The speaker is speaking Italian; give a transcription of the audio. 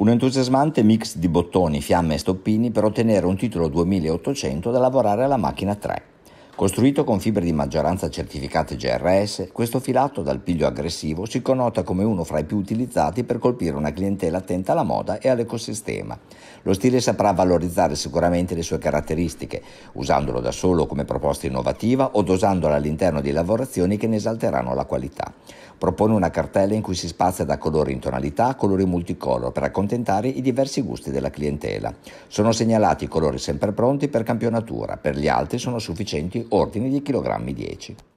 Un entusiasmante mix di bottoni, fiamme e stoppini per ottenere un titolo 2800 da lavorare alla macchina 3. Costruito con fibre di maggioranza certificate GRS, questo filato dal piglio aggressivo si connota come uno fra i più utilizzati per colpire una clientela attenta alla moda e all'ecosistema. Lo stile saprà valorizzare sicuramente le sue caratteristiche, usandolo da solo come proposta innovativa o dosandolo all'interno di lavorazioni che ne esalteranno la qualità. Propone una cartella in cui si spazia da colori in tonalità a colori multicolor per accontentare i diversi gusti della clientela. Sono segnalati i colori sempre pronti per campionatura, per gli altri sono sufficienti ordini di chilogrammi 10.